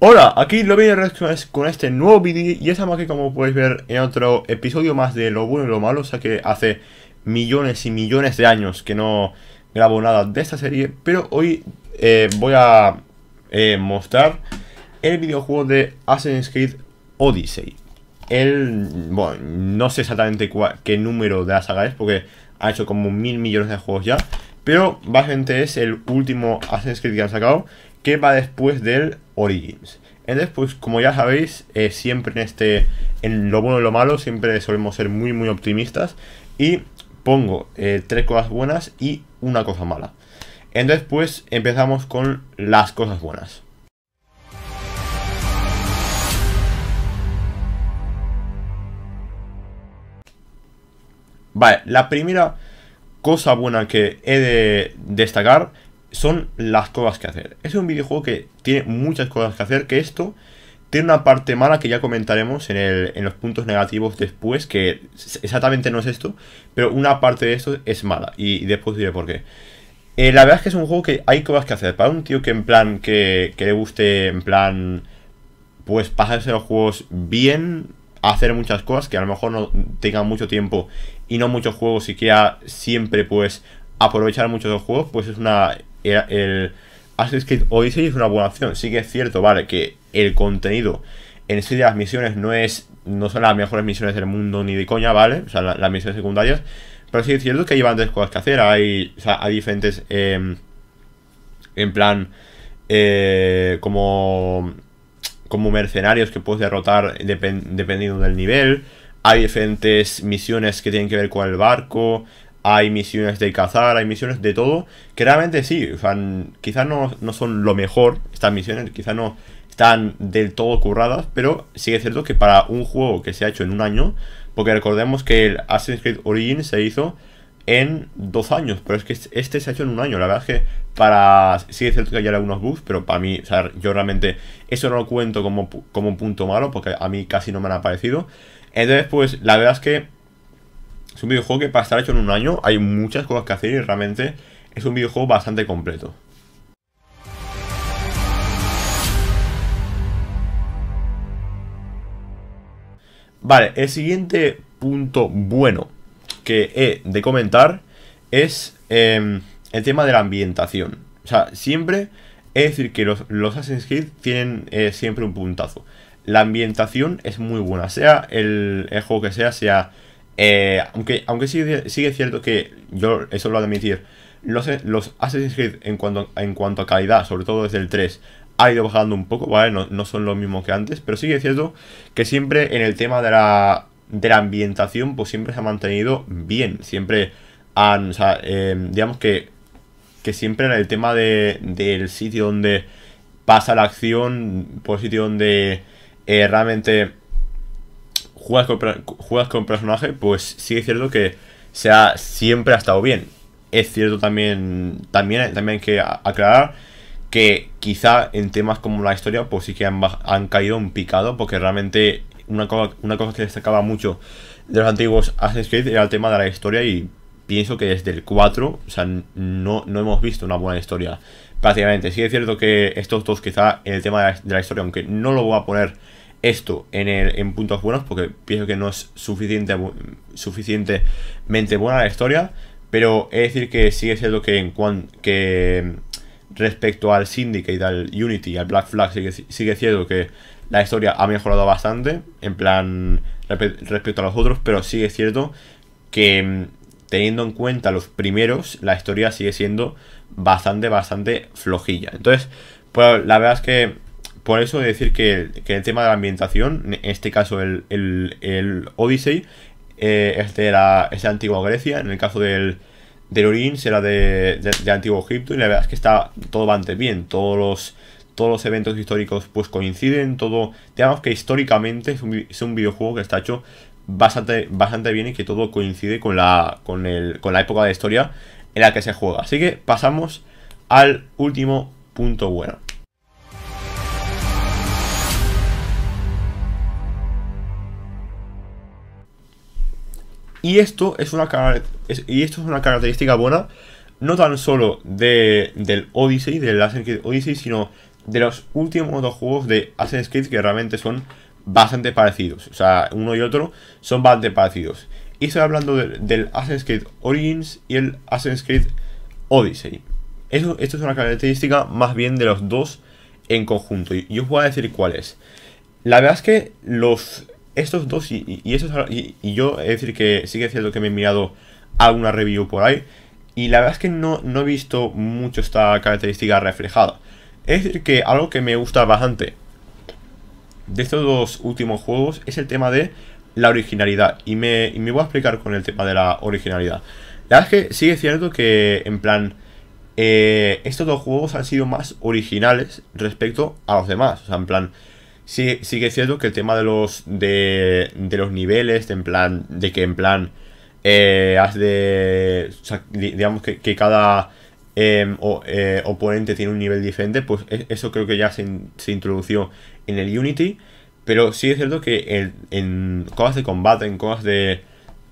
Hola, aquí lo viene con este nuevo vídeo y estamos aquí como podéis ver en otro episodio más de lo bueno y lo malo, o sea que hace millones y millones de años que no grabo nada de esta serie, pero hoy eh, voy a eh, mostrar el videojuego de Assassin's Creed Odyssey. El, bueno, no sé exactamente qué número de la saga es porque ha hecho como mil millones de juegos ya, pero básicamente es el último Assassin's Creed que han sacado que va después del Origins. Entonces, eh, pues como ya sabéis, eh, siempre en este, en lo bueno y lo malo, siempre solemos ser muy, muy optimistas. Y pongo eh, tres cosas buenas y una cosa mala. Entonces, pues empezamos con las cosas buenas. Vale, la primera cosa buena que he de destacar son las cosas que hacer. Es un videojuego que tiene muchas cosas que hacer, que esto tiene una parte mala que ya comentaremos en, los puntos negativos después, que exactamente no es esto, pero una parte de esto es mala, y, después diré por qué. Eh, la verdad es que es un juego que hay cosas que hacer. Para un tío que en plan, que, le guste en plan, pues pasarse los juegos bien, hacer muchas cosas, que a lo mejor no tenga mucho tiempo y no muchos juegos y quiera siempre pues aprovechar muchos los juegos, pues es una el que hoy Odyssey es una buena opción. Sí que es cierto, vale, que el contenido en sí de las misiones no es no son las mejores misiones del mundo ni de coña, ¿vale? O sea, las misiones secundarias. Pero sí es cierto que hay bastantes cosas que hacer. Hay, diferentes... Em, en plan... Eh, como... Como mercenarios que puedes derrotar dependiendo del nivel. Hay diferentes misiones que tienen que ver con el barco. Hay misiones de cazar, hay misiones de todo. Que realmente sí, quizás no, no son lo mejor estas misiones, quizás no están del todo curradas, pero sí es cierto que para un juego que se ha hecho en un año, porque recordemos que el Assassin's Creed Origin se hizo en dos años, pero es que este, este se ha hecho en un año. La verdad es que para. Sí es cierto que hay algunos bugs, pero para mí, o sea, yo realmente eso no lo cuento como, como un punto malo, porque a mí casi no me han aparecido. Entonces, pues la verdad es que es un videojuego que para estar hecho en un año hay muchas cosas que hacer y realmente es un videojuego bastante completo. Vale, el siguiente punto bueno que he de comentar es em, el tema de la ambientación. O sea, siempre es decir que los, los Assassin's Creed tienen eh, siempre un puntazo. La ambientación es muy buena, sea el juego que sea, sea eh, aunque aunque sigue, sigue cierto que yo eso lo voy a admitir. Los, los Assassin's Creed en cuanto, en cuanto a calidad, sobre todo desde el 3, ha ido bajando un poco, ¿vale? No, son los mismos que antes, pero sigue cierto que siempre en el tema de la, ambientación, pues siempre se ha mantenido bien. Siempre han, o sea, eh, digamos que, que siempre en el tema del sitio donde pasa la acción, por pues el sitio donde eh, realmente juegas con, juegas personaje, pues sí es cierto que se siempre ha estado bien. Es cierto también, también, también hay que aclarar que quizá en temas como la historia, pues sí que han, han caído un picado, porque realmente una cosa, una cosa que destacaba mucho de los antiguos Assassin's Creed era el tema de la historia y pienso que desde el 4, o sea, no, no hemos visto una buena historia prácticamente. Sí es cierto que estos dos quizá en el tema de la historia, aunque no lo voy a poner esto en, en puntos buenos, porque pienso que no es suficiente, suficientemente buena la historia, pero es decir que sigue siendo que, en que respecto al Syndicate, al Unity, al Black Flag, sigue, sigue siendo que la historia ha mejorado bastante, en plan respecto a los otros, pero sigue cierto que mm, teniendo en cuenta los primeros, la historia sigue siendo bastante, bastante flojilla. Entonces, pues la verdad es que por eso decir que, el tema de la ambientación, en este caso el, el, Odyssey, eh, es, de antigua Grecia, en el caso del, del será de, Antiguo Egipto y la verdad es que está todo bastante bien, todos los, todos los eventos históricos pues coinciden, todo, digamos que históricamente es un, videojuego que está hecho bastante, bastante bien y que todo coincide con la, con, la época de historia en la que se juega. Así que pasamos al último punto bueno. Y esto es una, y esto es una característica buena, no tan solo de, del Odyssey, del Assassin's Odyssey, sino de los últimos dos juegos de Assassin's Creed que realmente son bastante parecidos. O sea, uno y otro son bastante parecidos. Y estoy hablando del Assassin's Creed Origins y el Assassin's Creed Odyssey. Eso, esto es una característica más bien de los dos en conjunto. Y, y os voy a decir cuál es. La verdad es que los estos dos y, y, yo, es decir, que sigue siendo que me he mirado alguna review por ahí. Y la verdad es que no, no he visto mucho esta característica reflejada. Es decir, que algo que me gusta bastante de estos dos últimos juegos es el tema de la originalidad. Y me, voy a explicar con el tema de la originalidad. La verdad es que sigue cierto que, en plan, eh, estos dos juegos han sido más originales respecto a los demás. O sea, en plan, Sí, sí que es cierto que el tema de los, de, de los niveles, de en plan, de que en plan, eh, has de, digamos que, cada em, eh, oponente tiene un nivel diferente, pues e, eso creo que ya se, introdució en el Unity, pero sí es cierto que en cosas de combate, en cosas de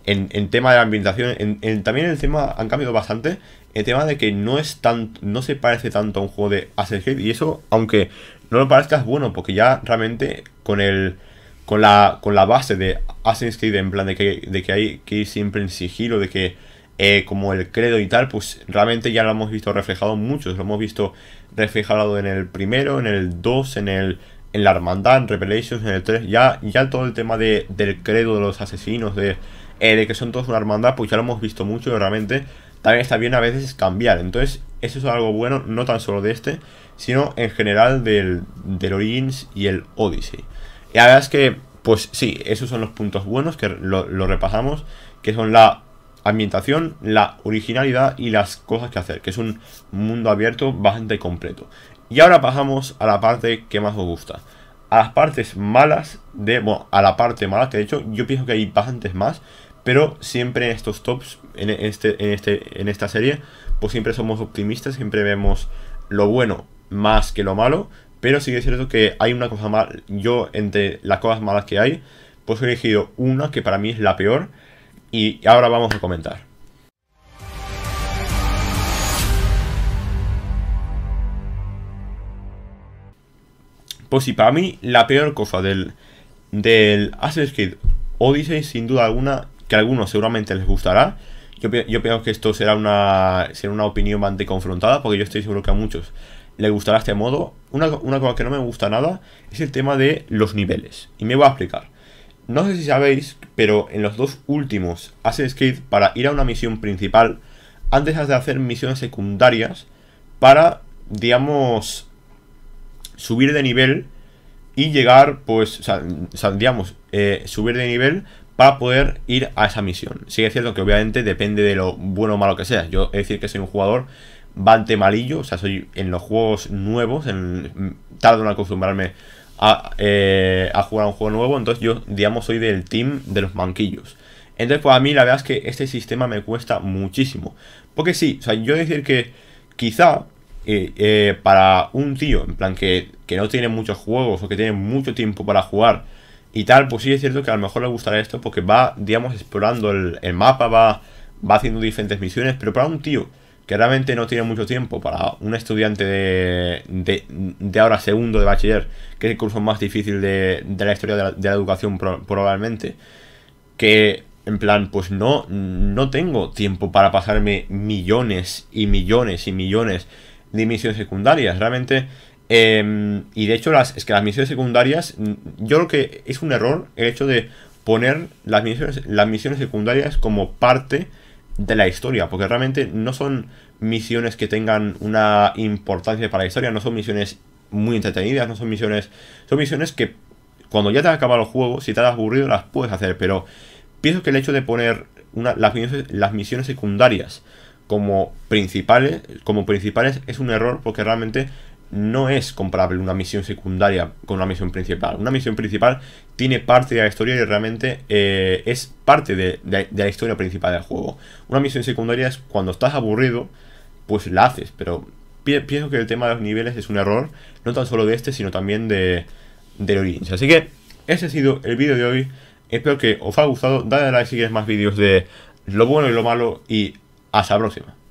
en, tema de la ambientación, en, también el tema han cambiado bastante. El tema de que no es tan, no se parece tanto a un juego de Assassin's Creed. Y eso, aunque no lo parezca, es bueno, porque ya realmente con el. Con la, con la base de Assassin's Creed, en plan de que, de que hay que ir siempre en sigilo, de que eh, como el credo y tal, pues realmente ya lo hemos visto reflejado Mucho, Lo hemos visto reflejado en el primero, en el 2, en el en la hermandad, en Revelations, en el 3. Ya, ya todo el tema del credo de los asesinos, de, eh, de que son todos una hermandad, pues ya lo hemos visto mucho y realmente también está bien a veces cambiar. Entonces, eso es algo bueno, no tan solo de este, sino en general del, del Origins y el Odyssey. Y la verdad es que, pues sí, esos son los puntos buenos que lo, lo repasamos, que son la ambientación, la originalidad y las cosas que hacer, que es un mundo abierto bastante completo. Y ahora pasamos a la parte que más os gusta. A las partes malas de. Bueno, a la parte mala, que de hecho yo pienso que hay bastantes más. Pero siempre en estos tops, en, este, en, este, en esta serie, pues siempre somos optimistas, siempre vemos lo bueno más que lo malo. Pero sí que es cierto que hay una cosa mal... Yo, entre las cosas malas que hay, pues he elegido una que para mí es la peor. Y ahora vamos a comentar. Pues sí, para mí la peor cosa del, del Assassin's Creed Odyssey sin duda alguna que a algunos seguramente les gustará. Yo, pienso que esto será una, una opinión bastante confrontada, porque yo estoy seguro que a muchos les gustará este modo. Una, cosa que no me gusta nada es el tema de los niveles. Y me voy a explicar. No sé si sabéis, pero en los dos últimos Hace Skate para ir a una misión principal, antes de hacer misiones secundarias para, digamos, subir de nivel y llegar, pues, o sea, digamos, eh, subir de nivel para poder ir a esa misión. Sí es cierto que obviamente depende de lo bueno o malo que sea Yo he decir que soy un jugador bastante malillo, o sea, soy en los juegos nuevos, en, mm, tardo en acostumbrarme a, eh, a jugar a un juego nuevo, entonces yo, digamos, soy del team de los manquillos. Entonces, pues a mí la verdad es que este sistema me cuesta muchísimo. Porque sí, o sea, yo decir que quizá eh, eh, para un tío, en plan que, que no tiene muchos juegos o que tiene mucho tiempo para jugar, y tal, pues sí es cierto que a lo mejor le gustará esto porque va, digamos, explorando el, mapa, va, va haciendo diferentes misiones, pero para un tío que realmente no tiene mucho tiempo para un estudiante de, de, ahora segundo de bachiller, que es el curso más difícil de, de la historia de la, educación probablemente, que en plan, pues no, no tengo tiempo para pasarme millones y millones y millones de misiones secundarias. Realmente Em, y de hecho, las, es que las misiones secundarias, yo creo que es un error el hecho de poner las misiones, las misiones secundarias como parte de la historia, porque realmente no son misiones que tengan una importancia para la historia, no son misiones muy entretenidas, no son misiones, son misiones que cuando ya te has acabado el juego, si te has aburrido las puedes hacer, pero pienso que el hecho de poner una, las, misiones, las misiones secundarias como principales, como principales es un error porque realmente no es comparable una misión secundaria con una misión principal. Una misión principal tiene parte de la historia y realmente eh, es parte de, la historia principal del juego. Una misión secundaria es cuando estás aburrido, pues la haces, pero pienso que el tema de los niveles es un error, no tan solo de este, sino también de, de Origins. Así que ese ha sido el vídeo de hoy. Espero que os haya gustado. Dale a like si quieres más vídeos de lo bueno y lo malo y hasta la próxima.